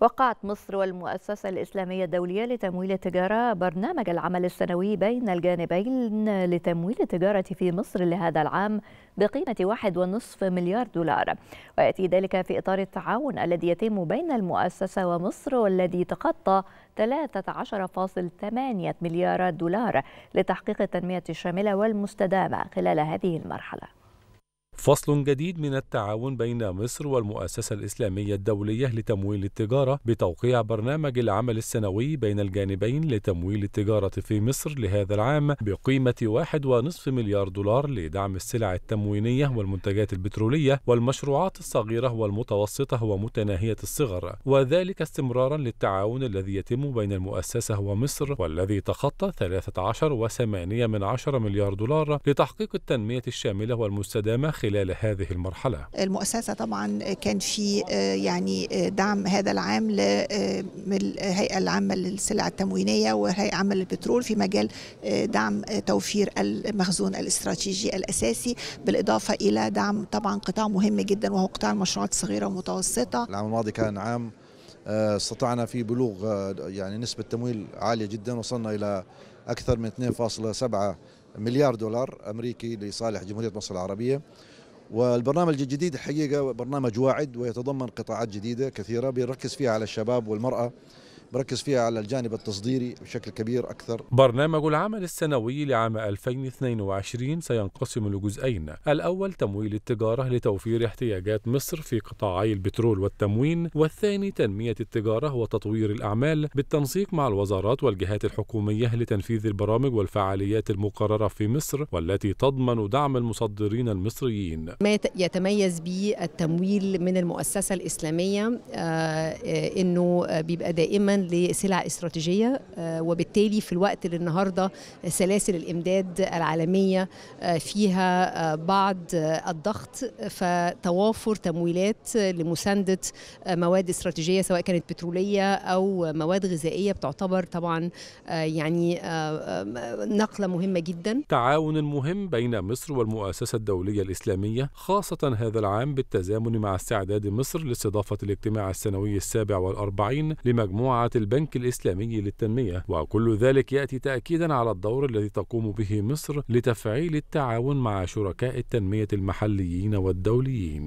وقعت مصر والمؤسسة الإسلامية الدولية لتمويل التجارة برنامج العمل السنوي بين الجانبين لتمويل التجارة في مصر لهذا العام بقيمة 1.5 مليار دولار ويأتي ذلك في إطار التعاون الذي يتم بين المؤسسة ومصر والذي تخطى 13.8 مليار دولار لتحقيق التنمية الشاملة والمستدامة خلال هذه المرحلة فصل جديد من التعاون بين مصر والمؤسسة الإسلامية الدولية لتمويل التجارة بتوقيع برنامج العمل السنوي بين الجانبين لتمويل التجارة في مصر لهذا العام بقيمة 1.5 مليار دولار لدعم السلع التموينية والمنتجات البترولية والمشروعات الصغيرة والمتوسطة ومتناهية الصغر وذلك استمرارا للتعاون الذي يتم بين المؤسسة ومصر والذي تخطى 13.8 مليار دولار لتحقيق التنمية الشاملة والمستدامة خلال خلال هذه المرحلة المؤسسة طبعا كان في آه، يعني آه، دعم هذا العام للهيئة آه، العامة للسلع التموينية وهيئة عامة للبترول في مجال دعم توفير المخزون الاستراتيجي الأساسي بالإضافة إلى دعم طبعا قطاع مهم جدا وهو قطاع المشروعات الصغيرة والمتوسطة العام الماضي كان عام استطعنا في بلوغ يعني نسبة تمويل عالية جدا وصلنا إلى أكثر من 2.7 مليار دولار أمريكي لصالح جمهورية مصر العربية والبرنامج الجديد حقيقه برنامج واعد ويتضمن قطاعات جديدة كثيرة بيركز فيها على الشباب والمرأة بركز فيها على الجانب التصديري بشكل كبير أكثر برنامج العمل السنوي لعام 2022 سينقسم لجزئين الأول تمويل التجارة لتوفير احتياجات مصر في قطاعي البترول والتموين والثاني تنمية التجارة وتطوير الأعمال بالتنسيق مع الوزارات والجهات الحكومية لتنفيذ البرامج والفعاليات المقررة في مصر والتي تضمن دعم المصدرين المصريين ما يتميز به التمويل من المؤسسة الإسلامية آه, آه، إنه بيبقى دائما تماما لسلع استراتيجيه آه، وبالتالي في الوقت اللي النهارده سلاسل الامداد العالميه آه، فيها آه، بعض الضغط فتوافر تمويلات لمسانده مواد استراتيجيه سواء كانت بتروليه او مواد غذائيه بتعتبر طبعا يعني نقله مهمه جدا. تعاون مهم بين مصر والمؤسسه الدوليه الاسلاميه خاصه هذا العام بالتزامن مع استعداد مصر لاستضافه الاجتماع السنوي السابع والأربعين لمجموعه البنك الإسلامي للتنمية وكل ذلك يأتي تأكيدا على الدور الذي تقوم به مصر لتفعيل التعاون مع شركاء التنمية المحليين والدوليين